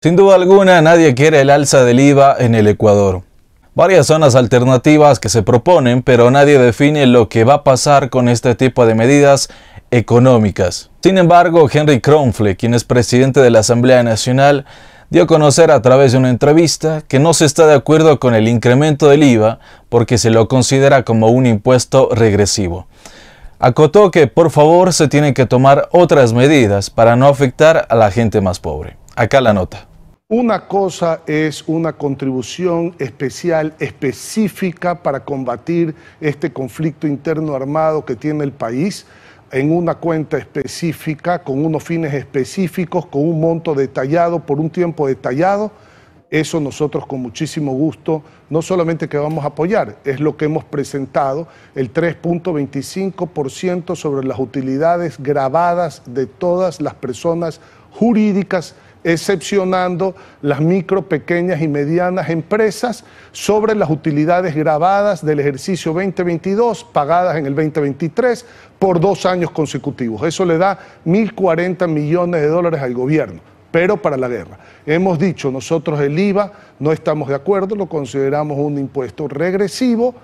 Sin duda alguna, nadie quiere el alza del IVA en el Ecuador. Varias zonas alternativas que se proponen, pero nadie define lo que va a pasar con este tipo de medidas económicas. Sin embargo, Henry Kronfle, quien es presidente de la Asamblea Nacional, dio a conocer a través de una entrevista que no se está de acuerdo con el incremento del IVA porque se lo considera como un impuesto regresivo. Acotó que por favor se tienen que tomar otras medidas para no afectar a la gente más pobre. Acá la nota. Una cosa es una contribución especial, específica para combatir este conflicto interno armado que tiene el país en una cuenta específica, con unos fines específicos, con un monto detallado, por un tiempo detallado. Eso nosotros con muchísimo gusto, no solamente que vamos a apoyar, es lo que hemos presentado, el 3.25% sobre las utilidades grabadas de todas las personas jurídicas excepcionando las micro, pequeñas y medianas empresas sobre las utilidades grabadas del ejercicio 2022 pagadas en el 2023 por dos años consecutivos. Eso le da 1.040 millones de dólares al gobierno pero para la guerra. Hemos dicho nosotros el IVA, no estamos de acuerdo, lo consideramos un impuesto regresivo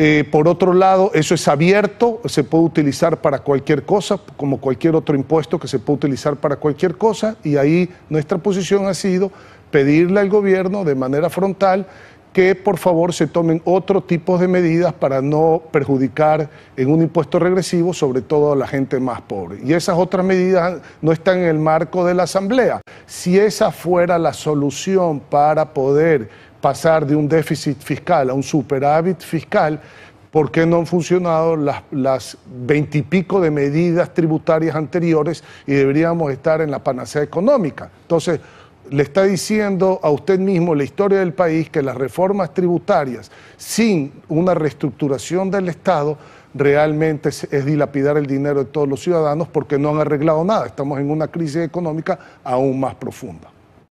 eh, por otro lado, eso es abierto, se puede utilizar para cualquier cosa, como cualquier otro impuesto que se puede utilizar para cualquier cosa, y ahí nuestra posición ha sido pedirle al gobierno de manera frontal que por favor se tomen otro tipo de medidas para no perjudicar en un impuesto regresivo, sobre todo a la gente más pobre. Y esas otras medidas no están en el marco de la Asamblea. Si esa fuera la solución para poder pasar de un déficit fiscal a un superávit fiscal, ¿por qué no han funcionado las veintipico de medidas tributarias anteriores y deberíamos estar en la panacea económica? Entonces, le está diciendo a usted mismo la historia del país que las reformas tributarias sin una reestructuración del Estado realmente es, es, dilapidar el dinero de todos los ciudadanos porque no han arreglado nada. Estamos en una crisis económica aún más profunda.